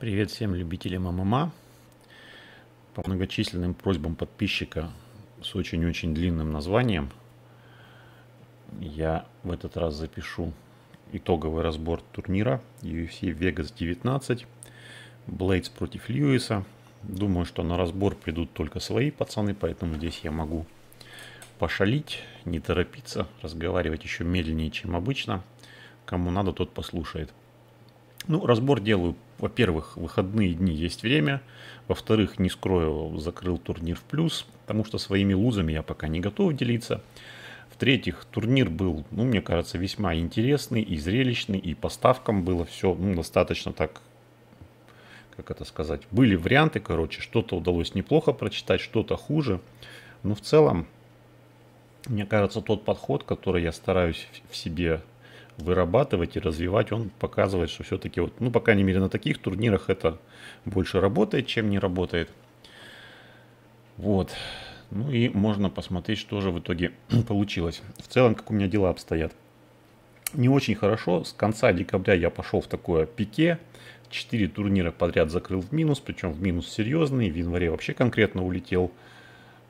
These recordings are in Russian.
Привет всем любителям ММА. По многочисленным просьбам подписчика с очень-очень длинным названием я в этот раз запишу итоговый разбор турнира UFC Vegas 19 Блейдс против Льюиса. Думаю, что на разбор придут только свои пацаны, поэтому здесь я могу пошалить, не торопиться, разговаривать еще медленнее, чем обычно. Кому надо, тот послушает. Ну, разбор делаю, во-первых, выходные дни есть время, во-вторых, не скрою, закрыл турнир в плюс, потому что своими лузами я пока не готов делиться. В-третьих, турнир был, ну, мне кажется, весьма интересный и зрелищный, и по ставкам было все ну, достаточно так, как это сказать, были варианты, короче, что-то удалось неплохо прочитать, что-то хуже, но в целом, мне кажется, тот подход, который я стараюсь в себе вырабатывать и развивать. Он показывает, что все-таки, вот, ну, по крайней мере, на таких турнирах это больше работает, чем не работает. Вот. Ну и можно посмотреть, что же в итоге получилось. В целом, как у меня дела обстоят. Не очень хорошо. С конца декабря я пошел в такое пике. Четыре турнира подряд закрыл в минус, причем в минус серьезный. В январе вообще конкретно улетел.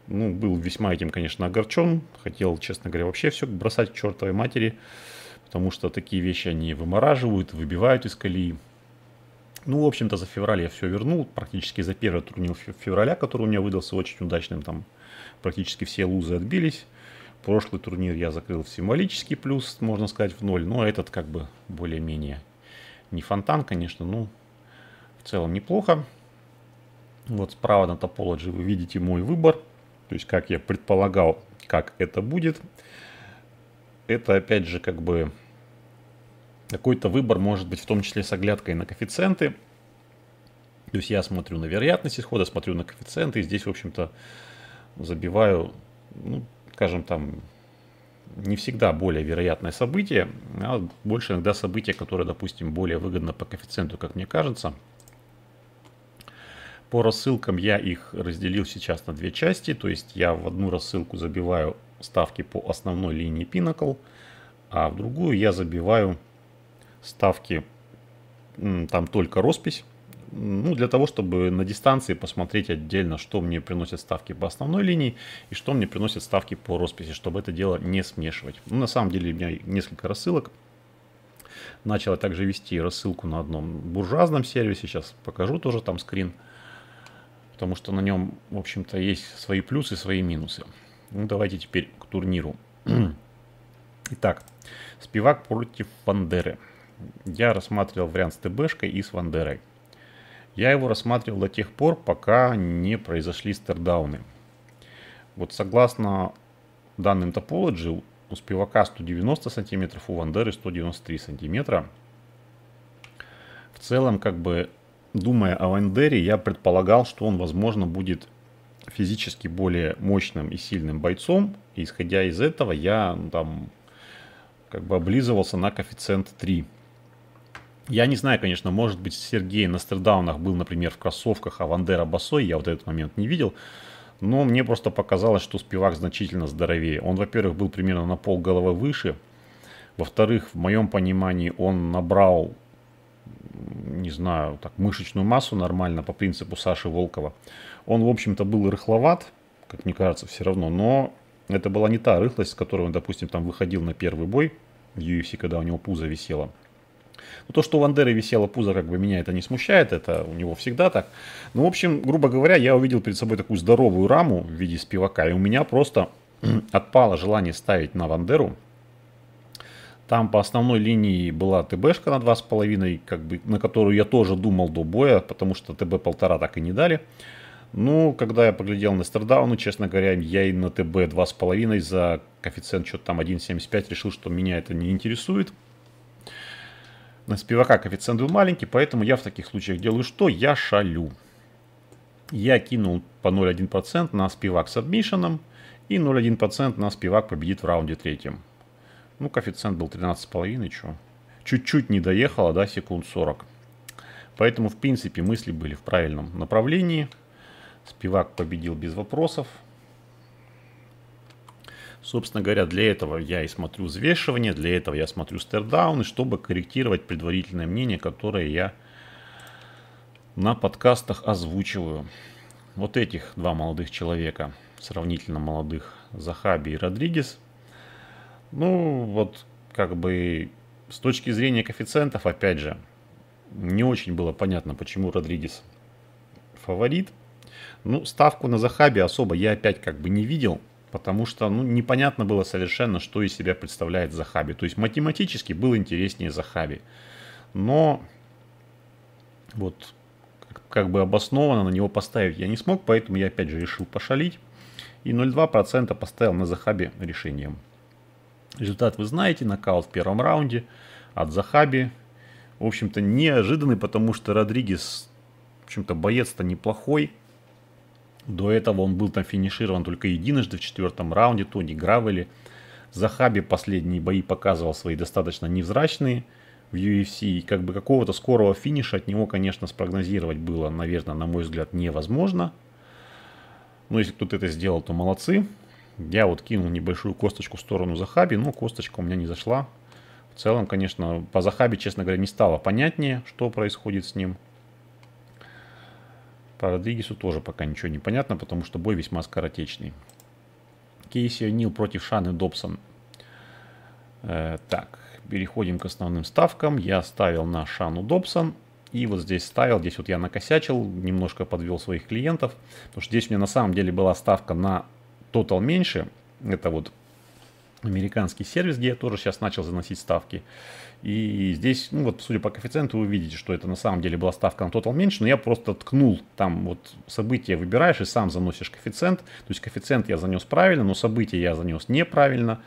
Ну, был весьма этим, конечно, огорчен. Хотел, честно говоря, вообще все бросать к чертовой матери потому что такие вещи они вымораживают, выбивают из колеи. Ну, в общем-то, за февраль я все вернул, практически за первый турнир февраля, который у меня выдался очень удачным, там практически все лузы отбились. Прошлый турнир я закрыл в символический плюс, можно сказать, в ноль, но этот как бы более-менее не фонтан, конечно, ну, в целом неплохо. Вот справа на Topology вы видите мой выбор, то есть как я предполагал, как это будет. Это опять же как бы какой-то выбор может быть в том числе с оглядкой на коэффициенты. То есть я смотрю на вероятность исхода, смотрю на коэффициенты, и здесь, в общем-то, забиваю, ну, скажем, там, не всегда более вероятное событие, а больше иногда событие, которое, допустим, более выгодно по коэффициенту, как мне кажется. По рассылкам я их разделил сейчас на две части, то есть я в одну рассылку забиваю ставки по основной линии Pinnacle, а в другую я забиваю ставки там только роспись. Ну, для того, чтобы на дистанции посмотреть отдельно, что мне приносят ставки по основной линии и что мне приносят ставки по росписи, чтобы это дело не смешивать. Ну, на самом деле у меня несколько рассылок. Начал я также вести рассылку на одном буржуазном сервисе. Сейчас покажу тоже там скрин. Потому что на нем, в общем-то, есть свои плюсы, свои минусы. Ну, давайте теперь к турниру. Итак, Спивак против Фандеры я рассматривал вариант с ТБшкой и с Вандерой. Я его рассматривал до тех пор, пока не произошли стердауны. Вот согласно данным Topology, у Спивака 190 сантиметров, у Вандеры 193 сантиметра. В целом, как бы, думая о Вандере, я предполагал, что он, возможно, будет физически более мощным и сильным бойцом. И исходя из этого, я ну, там как бы облизывался на коэффициент 3. Я не знаю, конечно, может быть, Сергей на стердаунах был, например, в кроссовках, а Вандера босой, я вот этот момент не видел. Но мне просто показалось, что Спивак значительно здоровее. Он, во-первых, был примерно на пол головы выше. Во-вторых, в моем понимании, он набрал, не знаю, так, мышечную массу нормально по принципу Саши Волкова. Он, в общем-то, был рыхловат, как мне кажется, все равно. Но это была не та рыхлость, с которой он, допустим, там выходил на первый бой в UFC, когда у него пузо висело. Но ну, то, что у Вандеры висело пузо, как бы меня это не смущает, это у него всегда так. Ну, в общем, грубо говоря, я увидел перед собой такую здоровую раму в виде спивака, и у меня просто отпало желание ставить на Вандеру. Там по основной линии была ТБшка на 2,5, как бы, на которую я тоже думал до боя, потому что ТБ полтора так и не дали. Ну, когда я поглядел на Стердауну, честно говоря, я и на ТБ 2,5 за коэффициент что-то там 1,75 решил, что меня это не интересует. На спивака коэффициент был маленький, поэтому я в таких случаях делаю что? Я шалю. Я кинул по 0,1% на спивак с адмишеном и 0,1% на спивак победит в раунде третьем. Ну, коэффициент был 13,5, чё. Чуть-чуть не доехало, да, секунд 40. Поэтому, в принципе, мысли были в правильном направлении. Спивак победил без вопросов. Собственно говоря, для этого я и смотрю взвешивание, для этого я смотрю стердауны, чтобы корректировать предварительное мнение, которое я на подкастах озвучиваю. Вот этих два молодых человека, сравнительно молодых, Захаби и Родригес. Ну, вот как бы с точки зрения коэффициентов, опять же, не очень было понятно, почему Родригес фаворит. Ну, ставку на Захаби особо я опять как бы не видел – потому что ну, непонятно было совершенно, что из себя представляет Захаби. То есть математически было интереснее Захаби. Но вот как, как бы обоснованно на него поставить я не смог, поэтому я опять же решил пошалить. И 0,2% поставил на Захаби решением. Результат вы знаете, нокаут в первом раунде от Захаби. В общем-то неожиданный, потому что Родригес, в общем-то, боец-то неплохой. До этого он был там финиширован только единожды в четвертом раунде Тони Гравели. Захаби последние бои показывал свои достаточно невзрачные в UFC. И как бы какого-то скорого финиша от него, конечно, спрогнозировать было, наверное, на мой взгляд, невозможно. Но если кто-то это сделал, то молодцы. Я вот кинул небольшую косточку в сторону Захаби, но косточка у меня не зашла. В целом, конечно, по Захабе, честно говоря, не стало понятнее, что происходит с ним. По Родригесу тоже пока ничего не понятно, потому что бой весьма скоротечный. Кейси Нил против Шаны Добсон. Э, так, переходим к основным ставкам. Я ставил на Шану Добсон. И вот здесь ставил, здесь вот я накосячил, немножко подвел своих клиентов. Потому что здесь у меня на самом деле была ставка на тотал меньше. Это вот американский сервис, где я тоже сейчас начал заносить ставки. И здесь, ну вот, судя по коэффициенту, вы видите, что это на самом деле была ставка на Total меньше, но я просто ткнул, там вот события выбираешь и сам заносишь коэффициент. То есть коэффициент я занес правильно, но события я занес неправильно.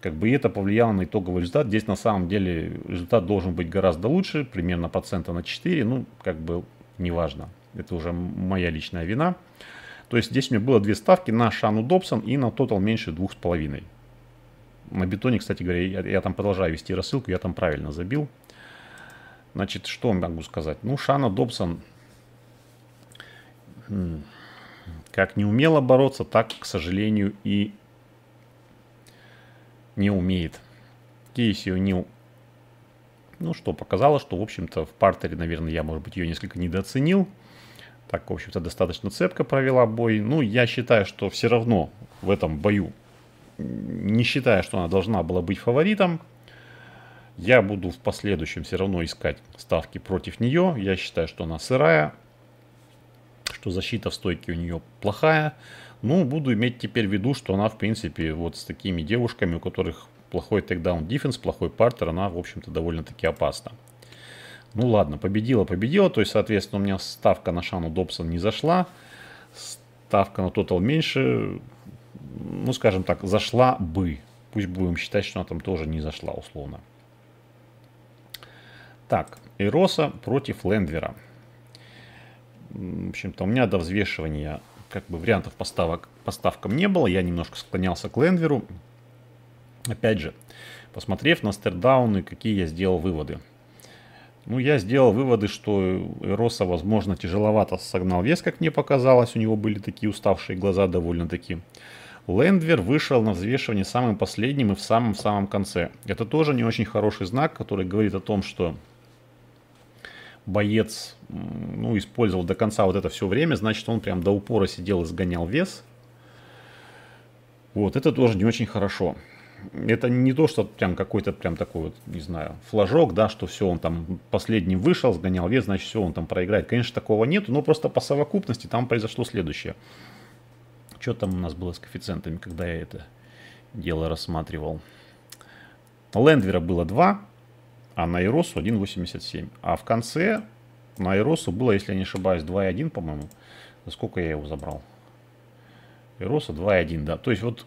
Как бы и это повлияло на итоговый результат. Здесь на самом деле результат должен быть гораздо лучше, примерно процента на 4, ну, как бы неважно. Это уже моя личная вина. То есть здесь у меня было две ставки на Шану Добсон и на Total меньше 2,5. На бетоне, кстати говоря, я, я там продолжаю вести рассылку, я там правильно забил. Значит, что могу сказать? Ну, Шана Добсон как не умела бороться, так, к сожалению, и не умеет. Кейси Нил, ну что, показала, что, в общем-то, в партере, наверное, я, может быть, ее несколько недооценил. Так, в общем-то, достаточно цепко провела бой. Ну, я считаю, что все равно в этом бою не считая, что она должна была быть фаворитом, я буду в последующем все равно искать ставки против нее. Я считаю, что она сырая, что защита в стойке у нее плохая. Ну, буду иметь теперь в виду, что она, в принципе, вот с такими девушками, у которых плохой текдаун дефенс, плохой партер, она, в общем-то, довольно-таки опасна. Ну ладно, победила, победила. То есть, соответственно, у меня ставка на Шану Добсон не зашла. Ставка на тотал меньше ну, скажем так, зашла бы. Пусть будем считать, что она там тоже не зашла, условно. Так, Эроса против Лендвера. В общем-то, у меня до взвешивания как бы вариантов поставок поставкам не было. Я немножко склонялся к Лендверу. Опять же, посмотрев на стердауны, какие я сделал выводы. Ну, я сделал выводы, что Эроса, возможно, тяжеловато согнал вес, как мне показалось. У него были такие уставшие глаза довольно-таки. Лендвер вышел на взвешивание самым последним и в самом-самом конце. Это тоже не очень хороший знак, который говорит о том, что боец ну, использовал до конца вот это все время, значит, он прям до упора сидел и сгонял вес. Вот, это тоже не очень хорошо. Это не то, что прям какой-то прям такой вот, не знаю, флажок, да, что все, он там последним вышел, сгонял вес, значит, все, он там проиграет. Конечно, такого нет, но просто по совокупности там произошло следующее что там у нас было с коэффициентами, когда я это дело рассматривал. Лендвера было 2, а на Иросу 1.87. А в конце на Иросу было, если я не ошибаюсь, 2.1, по-моему. За сколько я его забрал? Ироса 2.1, да. То есть вот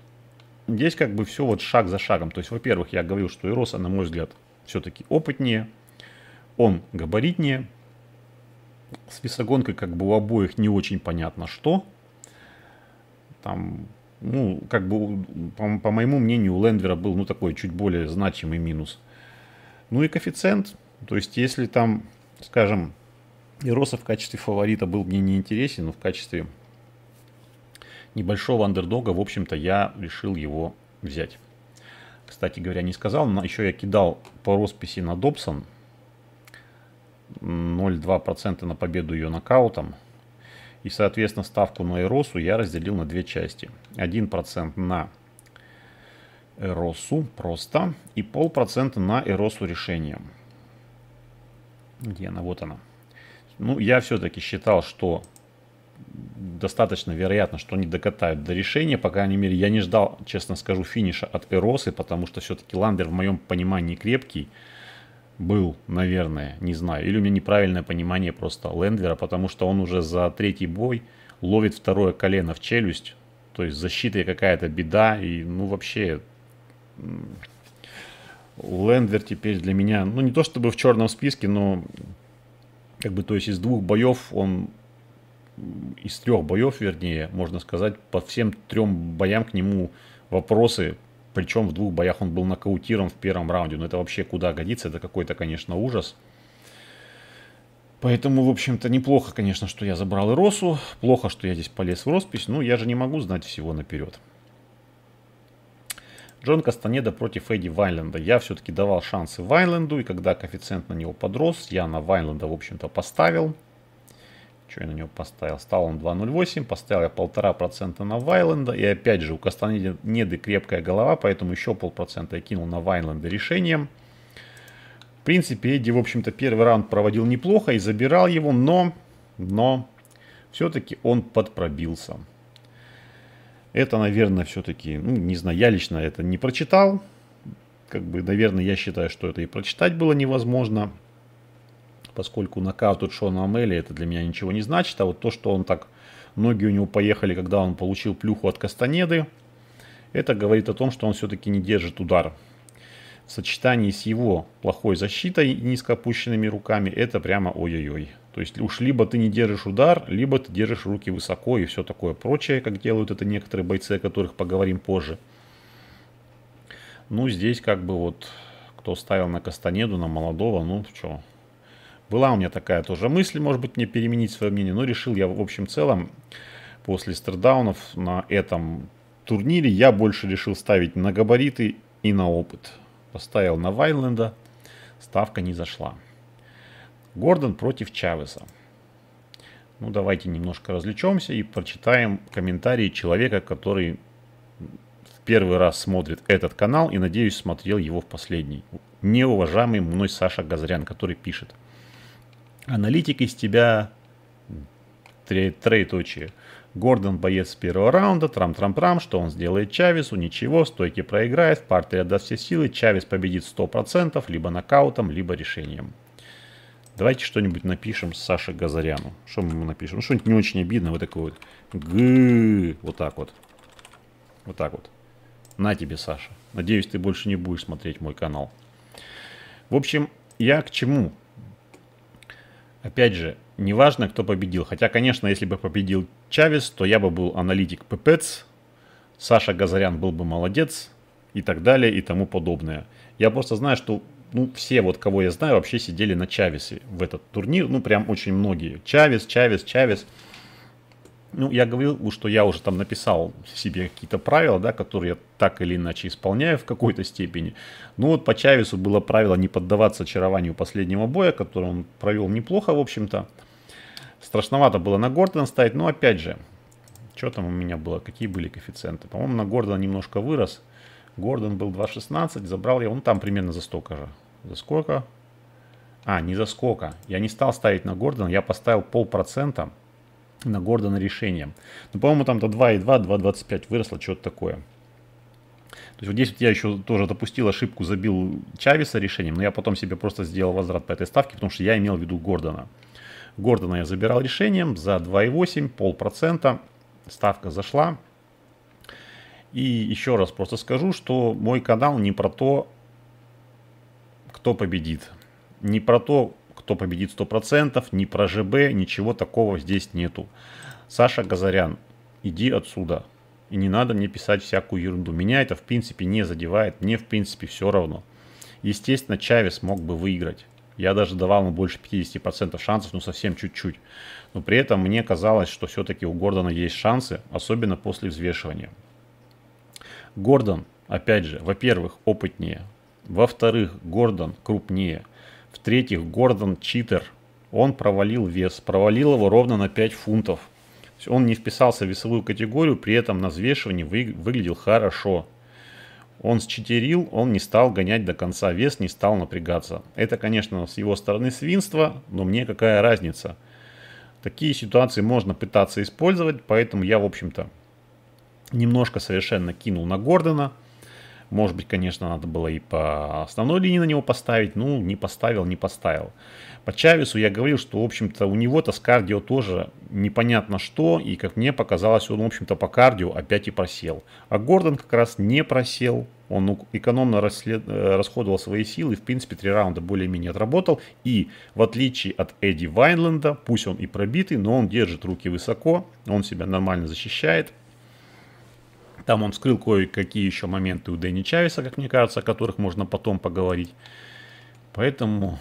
здесь как бы все вот шаг за шагом. То есть, во-первых, я говорил, что Ироса, на мой взгляд, все-таки опытнее. Он габаритнее. С весогонкой как бы у обоих не очень понятно что. Там, ну, как бы, по, по моему мнению, у Лендвера был, ну, такой чуть более значимый минус. Ну и коэффициент. То есть, если там, скажем, Ироса в качестве фаворита был мне не интересен, но в качестве небольшого андердога, в общем-то, я решил его взять. Кстати говоря, не сказал, но еще я кидал по росписи на Добсон. 0,2% на победу ее нокаутом. И, соответственно, ставку на Эросу я разделил на две части. 1% на Эросу просто и полпроцента на Эросу решением. Где она? Вот она. Ну, я все-таки считал, что достаточно вероятно, что они докатают до решения. По крайней мере, я не ждал, честно скажу, финиша от Эросы, потому что все-таки Ландер в моем понимании крепкий был, наверное, не знаю. Или у меня неправильное понимание просто Лендвера, потому что он уже за третий бой ловит второе колено в челюсть. То есть защита и какая-то беда. И, ну, вообще, Лендвер теперь для меня, ну, не то чтобы в черном списке, но, как бы, то есть из двух боев он из трех боев, вернее, можно сказать, по всем трем боям к нему вопросы причем в двух боях он был нокаутирован в первом раунде. Но это вообще куда годится, это какой-то, конечно, ужас. Поэтому, в общем-то, неплохо, конечно, что я забрал и Росу. Плохо, что я здесь полез в роспись. Ну, я же не могу знать всего наперед. Джон Кастанеда против Эдди Вайленда. Я все-таки давал шансы Вайленду, и когда коэффициент на него подрос, я на Вайленда, в общем-то, поставил. Что я на него поставил? Стал он 2.08, поставил я полтора процента на Вайленда. И опять же, у Кастанеды крепкая голова, поэтому еще полпроцента я кинул на Вайленда решением. В принципе, Эдди, в общем-то, первый раунд проводил неплохо и забирал его, но, но все-таки он подпробился. Это, наверное, все-таки, ну, не знаю, я лично это не прочитал. Как бы, наверное, я считаю, что это и прочитать было невозможно поскольку нокаут Шона Амели это для меня ничего не значит, а вот то, что он так, ноги у него поехали, когда он получил плюху от Кастанеды, это говорит о том, что он все-таки не держит удар. В сочетании с его плохой защитой и низко опущенными руками, это прямо ой-ой-ой. То есть уж либо ты не держишь удар, либо ты держишь руки высоко и все такое прочее, как делают это некоторые бойцы, о которых поговорим позже. Ну, здесь как бы вот кто ставил на Кастанеду, на молодого, ну, что, была у меня такая тоже мысль, может быть, мне переменить свое мнение, но решил я в общем целом после стердаунов на этом турнире я больше решил ставить на габариты и на опыт. Поставил на Вайленда, ставка не зашла. Гордон против Чавеса. Ну, давайте немножко развлечемся и прочитаем комментарии человека, который в первый раз смотрит этот канал и, надеюсь, смотрел его в последний. Неуважаемый мной Саша Газрян, который пишет – Аналитик из тебя троеточие. Гордон боец с первого раунда, трам-трам-трам, что он сделает Чавесу, ничего, стойки проиграет, партия отдаст все силы, Чавес победит 100%, либо нокаутом, либо решением. Давайте что-нибудь напишем Саше Газаряну. Что мы ему напишем? Ну, что-нибудь не очень обидно, вот такой вот. Г вот так вот. Вот так вот. На тебе, Саша. Надеюсь, ты больше не будешь смотреть мой канал. В общем, я к чему? Опять же, неважно, кто победил. Хотя, конечно, если бы победил Чавес, то я бы был аналитик ППЦ. Саша Газарян был бы молодец и так далее и тому подобное. Я просто знаю, что ну, все, вот кого я знаю, вообще сидели на Чавесе в этот турнир. Ну, прям очень многие. Чавес, Чавес, Чавес ну, я говорил, ну, что я уже там написал себе какие-то правила, да, которые я так или иначе исполняю в какой-то степени. Ну вот по Чавесу было правило не поддаваться очарованию последнего боя, который он провел неплохо, в общем-то. Страшновато было на Гордона ставить, но опять же, что там у меня было, какие были коэффициенты? По-моему, на Гордона немножко вырос. Гордон был 2.16, забрал я, он там примерно за столько же. За сколько? А, не за сколько. Я не стал ставить на Гордона, я поставил полпроцента. процента на Гордона решением. Но, ну, по-моему, там-то 2,2, 2,25 выросло, что-то такое. То есть вот здесь вот я еще тоже допустил ошибку, забил Чавеса решением, но я потом себе просто сделал возврат по этой ставке, потому что я имел в виду Гордона. Гордона я забирал решением за 2,8, полпроцента. Ставка зашла. И еще раз просто скажу, что мой канал не про то, кто победит. Не про то, кто победит 100%, ни про ЖБ, ничего такого здесь нету. Саша Газарян, иди отсюда. И не надо мне писать всякую ерунду. Меня это в принципе не задевает, мне в принципе все равно. Естественно, Чавес мог бы выиграть. Я даже давал ему больше 50% шансов, ну совсем чуть-чуть. Но при этом мне казалось, что все-таки у Гордона есть шансы, особенно после взвешивания. Гордон, опять же, во-первых, опытнее. Во-вторых, Гордон крупнее. В-третьих, Гордон читер. Он провалил вес, провалил его ровно на 5 фунтов. Он не вписался в весовую категорию, при этом на взвешивании вы, выглядел хорошо. Он считерил, он не стал гонять до конца вес, не стал напрягаться. Это, конечно, с его стороны свинство, но мне какая разница. Такие ситуации можно пытаться использовать, поэтому я, в общем-то, немножко совершенно кинул на Гордона – может быть, конечно, надо было и по основной линии на него поставить. Ну, не поставил, не поставил. По Чавесу я говорил, что, в общем-то, у него-то с кардио тоже непонятно что. И, как мне показалось, он, в общем-то, по кардио опять и просел. А Гордон как раз не просел. Он экономно расслед... Э, расходовал свои силы, в принципе, три раунда более-менее отработал. И в отличие от Эдди Вайнленда, пусть он и пробитый, но он держит руки высоко, он себя нормально защищает. Там он скрыл кое-какие еще моменты у Дэнни Чавеса, как мне кажется, о которых можно потом поговорить. Поэтому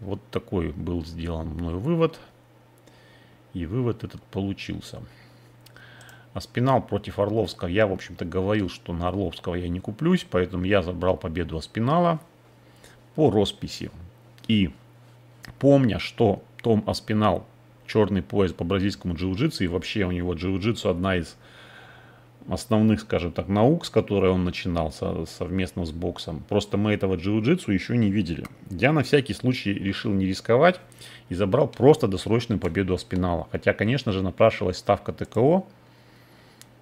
вот такой был сделан мной вывод. И вывод этот получился. А спинал против Орловского. Я, в общем-то, говорил, что на Орловского я не куплюсь, поэтому я забрал победу Аспинала по росписи. И помня, что Том Аспинал черный пояс по бразильскому джиу-джитсу, и вообще у него джиу-джитсу одна из основных, скажем так, наук, с которой он начинал совместно с боксом. Просто мы этого джиу-джитсу еще не видели. Я на всякий случай решил не рисковать и забрал просто досрочную победу Аспинала. Хотя, конечно же, напрашивалась ставка ТКО,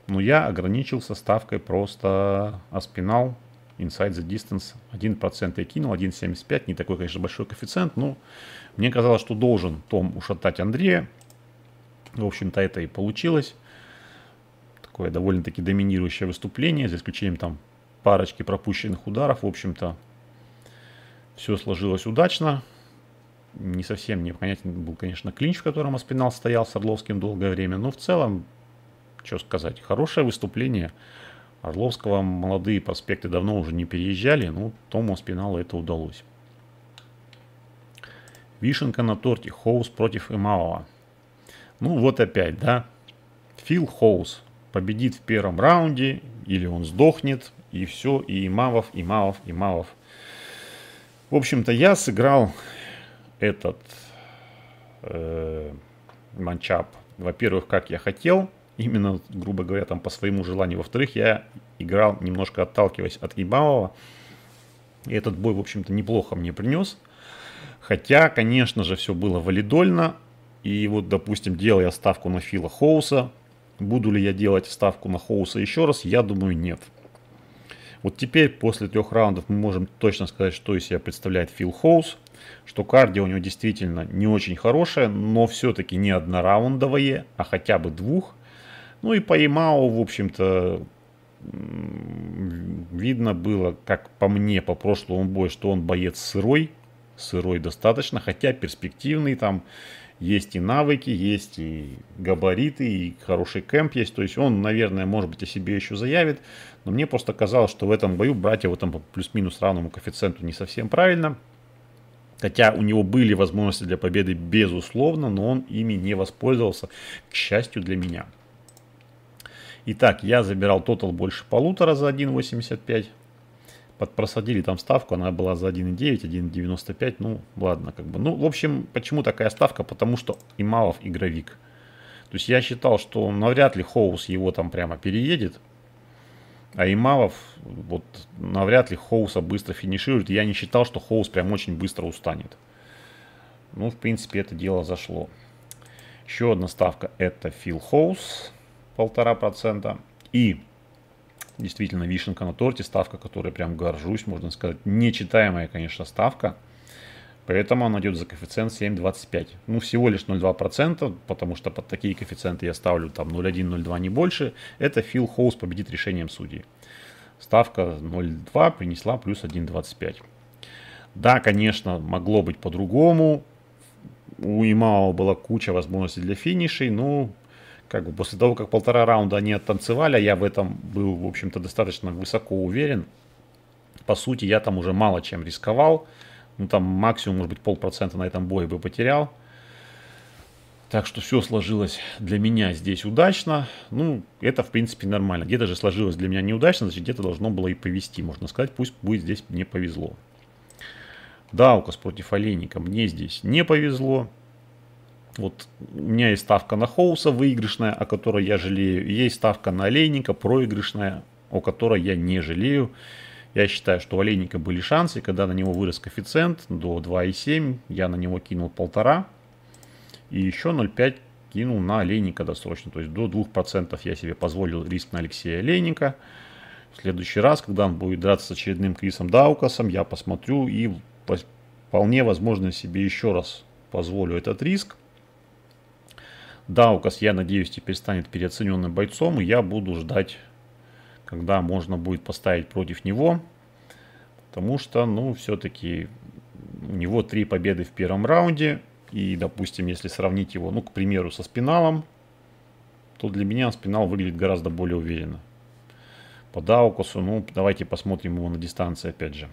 но я ограничился ставкой просто Аспинал Inside the Distance. 1% я кинул, 1.75, не такой, конечно, большой коэффициент, но мне казалось, что должен Том ушатать Андрея. В общем-то, это и получилось такое довольно-таки доминирующее выступление, за исключением там парочки пропущенных ударов. В общем-то, все сложилось удачно. Не совсем не понятен был, конечно, клинч, в котором Аспинал стоял с Орловским долгое время. Но в целом, что сказать, хорошее выступление. Орловского молодые проспекты давно уже не переезжали, но Тому Аспиналу это удалось. Вишенка на торте. Хоус против Имавова. Ну вот опять, да. Фил Хоус победит в первом раунде, или он сдохнет, и все, и и имавов, и имавов. В общем-то, я сыграл этот э, матчап, во-первых, как я хотел, именно, грубо говоря, там по своему желанию. Во-вторых, я играл, немножко отталкиваясь от Имавова. И этот бой, в общем-то, неплохо мне принес. Хотя, конечно же, все было валидольно. И вот, допустим, делал я ставку на Фила Хоуса, Буду ли я делать ставку на Хоуса еще раз? Я думаю, нет. Вот теперь, после трех раундов, мы можем точно сказать, что из себя представляет Фил Хоус. Что кардио у него действительно не очень хорошее, но все-таки не однораундовое, а хотя бы двух. Ну и по Ямао, в общем-то, видно было, как по мне, по прошлому бою, что он боец сырой. Сырой достаточно, хотя перспективный там есть и навыки, есть и габариты, и хороший кэмп есть. То есть он, наверное, может быть, о себе еще заявит. Но мне просто казалось, что в этом бою брать его там по плюс-минус равному коэффициенту не совсем правильно. Хотя у него были возможности для победы, безусловно, но он ими не воспользовался, к счастью для меня. Итак, я забирал тотал больше полутора за 1.85 подпросадили там ставку, она была за 1,9, 1,95, ну ладно, как бы. Ну, в общем, почему такая ставка? Потому что Ималов игровик. То есть я считал, что навряд ли Хоус его там прямо переедет, а Ималов, вот навряд ли Хоуса быстро финиширует. Я не считал, что Хоус прям очень быстро устанет. Ну, в принципе, это дело зашло. Еще одна ставка это Фил Хоус, процента И действительно вишенка на торте, ставка, которой прям горжусь, можно сказать, нечитаемая, конечно, ставка. Поэтому она идет за коэффициент 7,25. Ну, всего лишь 0,2%, потому что под такие коэффициенты я ставлю там 0,1, 0,2, не больше. Это Фил Хоус победит решением судей. Ставка 0,2 принесла плюс 1,25. Да, конечно, могло быть по-другому. У Имао была куча возможностей для финишей, но как бы после того, как полтора раунда они оттанцевали, а я в этом был, в общем-то, достаточно высоко уверен. По сути, я там уже мало чем рисковал. Ну, там максимум, может быть, полпроцента на этом бое бы потерял. Так что все сложилось для меня здесь удачно. Ну, это, в принципе, нормально. Где-то же сложилось для меня неудачно, значит, где-то должно было и повезти, можно сказать. Пусть будет здесь мне повезло. Даукас против Олейника мне здесь не повезло вот у меня есть ставка на Хоуса выигрышная, о которой я жалею. И есть ставка на Олейника проигрышная, о которой я не жалею. Я считаю, что у Олейника были шансы, когда на него вырос коэффициент до 2,7, я на него кинул полтора и еще 0,5 кинул на Олейника досрочно. То есть до 2% я себе позволил риск на Алексея Олейника. В следующий раз, когда он будет драться с очередным Крисом Даукасом, я посмотрю и вполне возможно себе еще раз позволю этот риск. Даукас, я надеюсь, теперь станет переоцененным бойцом, и я буду ждать, когда можно будет поставить против него. Потому что, ну, все-таки у него три победы в первом раунде. И, допустим, если сравнить его, ну, к примеру, со спиналом, то для меня спинал выглядит гораздо более уверенно. По Даукасу, ну, давайте посмотрим его на дистанции, опять же.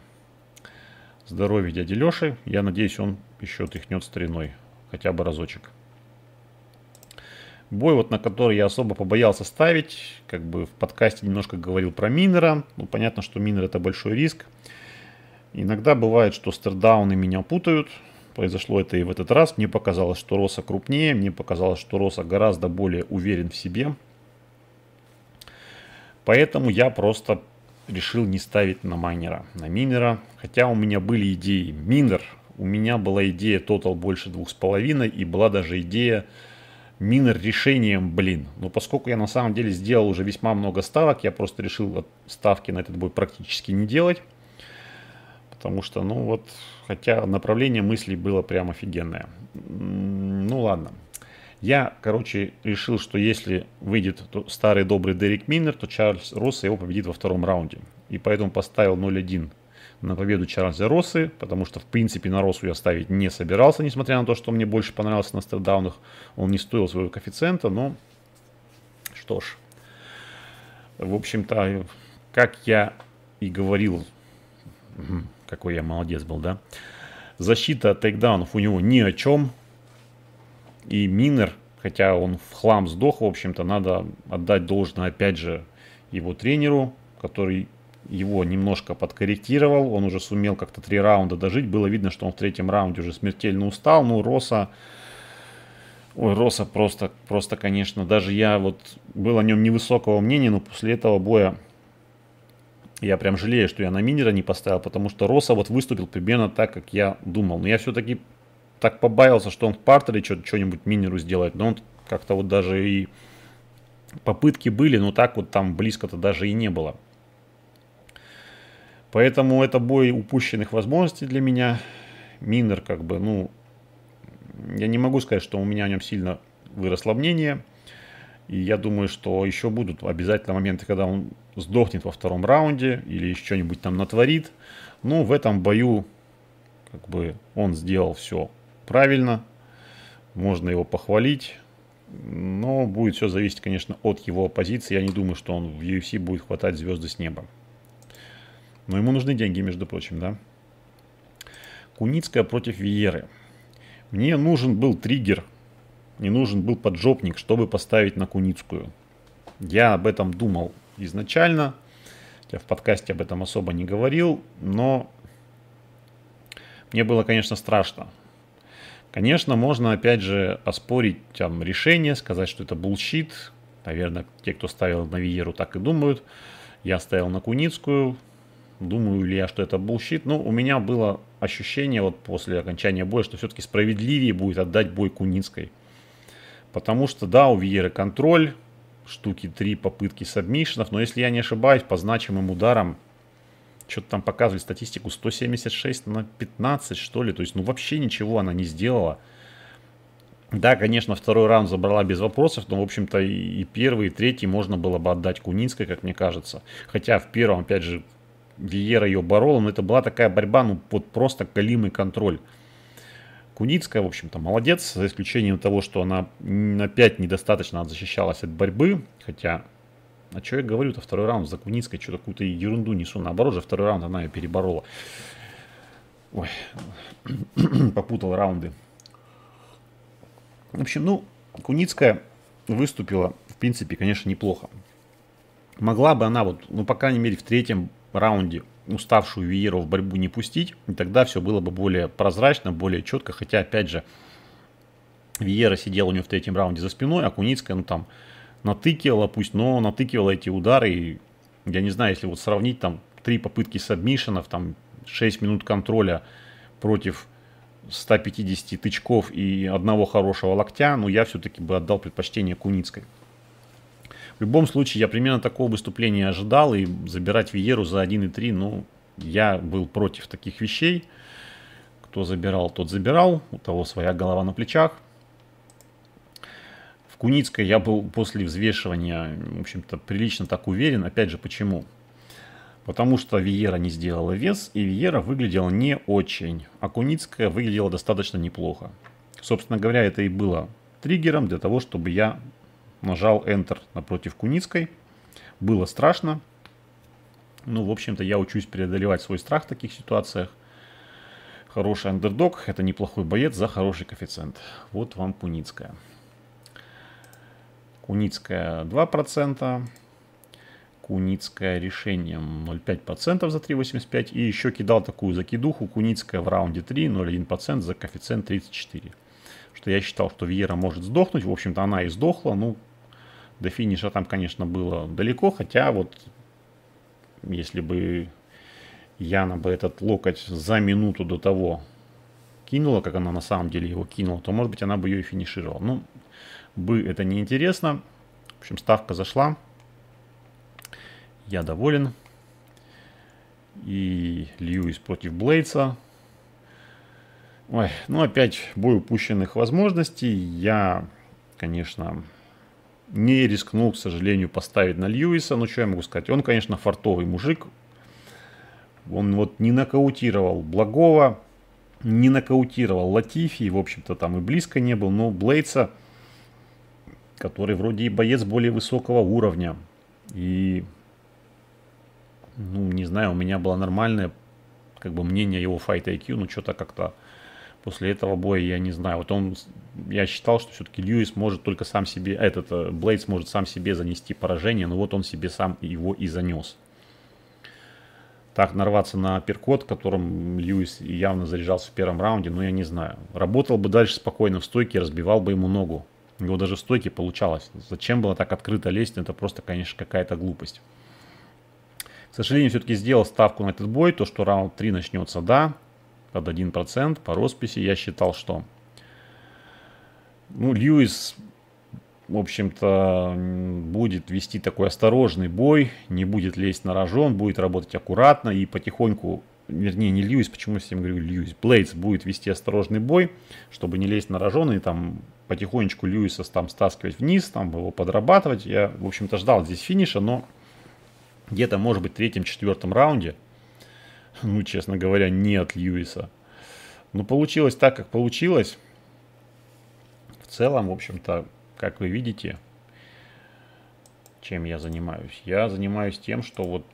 Здоровье дяди Леши. Я надеюсь, он еще тряхнет стариной. Хотя бы разочек. Бой, вот на который я особо побоялся ставить. Как бы в подкасте немножко говорил про Минера. Ну, понятно, что Минер это большой риск. Иногда бывает, что стердауны меня путают. Произошло это и в этот раз. Мне показалось, что Роса крупнее. Мне показалось, что Роса гораздо более уверен в себе. Поэтому я просто решил не ставить на майнера, на минера. Хотя у меня были идеи минер. У меня была идея тотал больше двух с половиной и была даже идея минор решением, блин. Но поскольку я на самом деле сделал уже весьма много ставок, я просто решил ставки на этот бой практически не делать. Потому что, ну вот, хотя направление мыслей было прям офигенное. Ну ладно. Я, короче, решил, что если выйдет старый добрый Дерек Минер, то Чарльз Росс его победит во втором раунде. И поэтому поставил 0-1 на победу Чарльза Россы, потому что, в принципе, на Россу я ставить не собирался, несмотря на то, что мне больше понравился на степдаунах. Он не стоил своего коэффициента, но что ж. В общем-то, как я и говорил, какой я молодец был, да? Защита тейкдаунов у него ни о чем. И Минер, хотя он в хлам сдох, в общем-то, надо отдать должное, опять же, его тренеру, который его немножко подкорректировал, он уже сумел как-то три раунда дожить, было видно, что он в третьем раунде уже смертельно устал, ну, Роса, ой, Роса просто, просто, конечно, даже я вот был о нем невысокого мнения, но после этого боя я прям жалею, что я на минера не поставил, потому что Роса вот выступил примерно так, как я думал, но я все-таки так побаился, что он в партере что-нибудь минеру сделает, но он как-то вот даже и попытки были, но так вот там близко-то даже и не было. Поэтому это бой упущенных возможностей для меня. Минер, как бы, ну, я не могу сказать, что у меня о нем сильно выросло мнение. И я думаю, что еще будут обязательно моменты, когда он сдохнет во втором раунде или что-нибудь там натворит. Но ну, в этом бою как бы он сделал все правильно. Можно его похвалить. Но будет все зависеть, конечно, от его оппозиции. Я не думаю, что он в UFC будет хватать звезды с неба. Но ему нужны деньги, между прочим, да. Куницкая против Виеры. Мне нужен был триггер, не нужен был поджопник, чтобы поставить на Куницкую. Я об этом думал изначально. Я в подкасте об этом особо не говорил, но мне было, конечно, страшно. Конечно, можно, опять же, оспорить там решение, сказать, что это булщит. Наверное, те, кто ставил на Виеру, так и думают. Я ставил на Куницкую, думаю ли я, что это булщит, но у меня было ощущение вот после окончания боя, что все-таки справедливее будет отдать бой Куницкой. Потому что, да, у Виеры контроль, штуки три попытки сабмишинов, но если я не ошибаюсь, по значимым ударам, что-то там показывали статистику, 176 на 15, что ли, то есть, ну, вообще ничего она не сделала. Да, конечно, второй раунд забрала без вопросов, но, в общем-то, и первый, и третий можно было бы отдать Куницкой, как мне кажется. Хотя в первом, опять же, Виера ее борола, но это была такая борьба, ну, вот просто колимый контроль. Куницкая, в общем-то, молодец, за исключением того, что она опять недостаточно защищалась от борьбы, хотя, а что я говорю-то, второй раунд за Куницкой, что-то какую-то ерунду несу, наоборот же, второй раунд она ее переборола. Ой, попутал раунды. В общем, ну, Куницкая выступила, в принципе, конечно, неплохо. Могла бы она вот, ну, по крайней мере, в третьем раунде уставшую Виеру в борьбу не пустить, и тогда все было бы более прозрачно, более четко, хотя, опять же, Виера сидела у нее в третьем раунде за спиной, а Куницкая, ну, там, натыкивала пусть, но натыкивала эти удары, и я не знаю, если вот сравнить, там, три попытки сабмишенов, там, 6 минут контроля против 150 тычков и одного хорошего локтя, ну, я все-таки бы отдал предпочтение Куницкой. В любом случае, я примерно такого выступления ожидал, и забирать Виеру за 1.3, ну, я был против таких вещей. Кто забирал, тот забирал, у того своя голова на плечах. В Куницкой я был после взвешивания, в общем-то, прилично так уверен. Опять же, почему? Потому что Виера не сделала вес, и Виера выглядела не очень, а Куницкая выглядела достаточно неплохо. Собственно говоря, это и было триггером для того, чтобы я нажал Enter напротив Куницкой. Было страшно. Ну, в общем-то, я учусь преодолевать свой страх в таких ситуациях. Хороший андердог – это неплохой боец за хороший коэффициент. Вот вам Куницкая. Куницкая 2%. Куницкая решением 0,5% за 3,85. И еще кидал такую закидуху. Куницкая в раунде 3, 0,1% за коэффициент 34. Что я считал, что Вьера может сдохнуть. В общем-то, она и сдохла. Ну, до финиша там, конечно, было далеко, хотя вот если бы Яна бы этот локоть за минуту до того кинула, как она на самом деле его кинула, то, может быть, она бы ее и финишировала. Ну, бы это не интересно. В общем, ставка зашла. Я доволен. И Льюис против Блейдса. Ой, ну опять бой упущенных возможностей. Я, конечно, не рискнул, к сожалению, поставить на Льюиса. но что я могу сказать? Он, конечно, фартовый мужик. Он вот не нокаутировал Благова, не нокаутировал Латифи, в общем-то, там и близко не был. Но Блейдса, который вроде и боец более высокого уровня. И, ну, не знаю, у меня было нормальное, как бы, мнение его файт IQ, но что-то как-то после этого боя, я не знаю. Вот он, я считал, что все-таки Льюис может только сам себе, этот э, Блейдс может сам себе занести поражение, но вот он себе сам его и занес. Так нарваться на апперкот, которым Льюис явно заряжался в первом раунде, но ну, я не знаю. Работал бы дальше спокойно в стойке, разбивал бы ему ногу. У него даже в стойке получалось. Зачем было так открыто лезть, это просто, конечно, какая-то глупость. К сожалению, все-таки сделал ставку на этот бой, то, что раунд 3 начнется, да под 1% по росписи, я считал, что... Ну, Льюис, в общем-то, будет вести такой осторожный бой, не будет лезть на рожон, будет работать аккуратно и потихоньку вернее, не Льюис, почему я с всем говорю Льюис, Блейдс будет вести осторожный бой, чтобы не лезть на рожон и там потихонечку Льюиса там стаскивать вниз, там его подрабатывать. Я, в общем-то, ждал здесь финиша, но где-то, может быть, в третьем-четвертом раунде ну, честно говоря, не от Льюиса. Но получилось так, как получилось. В целом, в общем-то, как вы видите, чем я занимаюсь? Я занимаюсь тем, что вот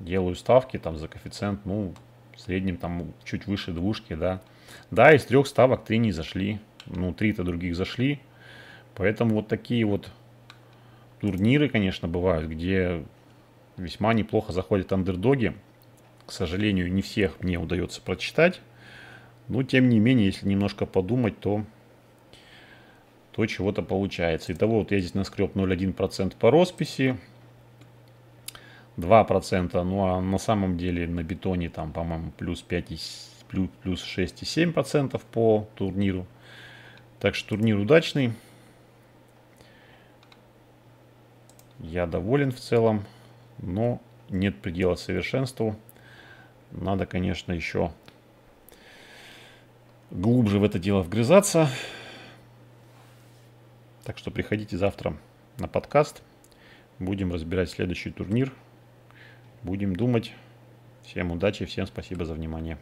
делаю ставки там за коэффициент, ну, в среднем там чуть выше двушки, да. Да, из трех ставок три не зашли. Ну, три-то других зашли. Поэтому вот такие вот турниры, конечно, бывают, где весьма неплохо заходят андердоги. К сожалению, не всех мне удается прочитать. Но, тем не менее, если немножко подумать, то, то чего-то получается. Итого, вот я здесь наскреб 0,1% по росписи. 2%, ну а на самом деле на бетоне там, по-моему, плюс 5, плюс, плюс 6,7% по турниру. Так что турнир удачный. Я доволен в целом, но нет предела совершенству. Надо, конечно, еще глубже в это дело вгрызаться. Так что приходите завтра на подкаст. Будем разбирать следующий турнир. Будем думать. Всем удачи, всем спасибо за внимание.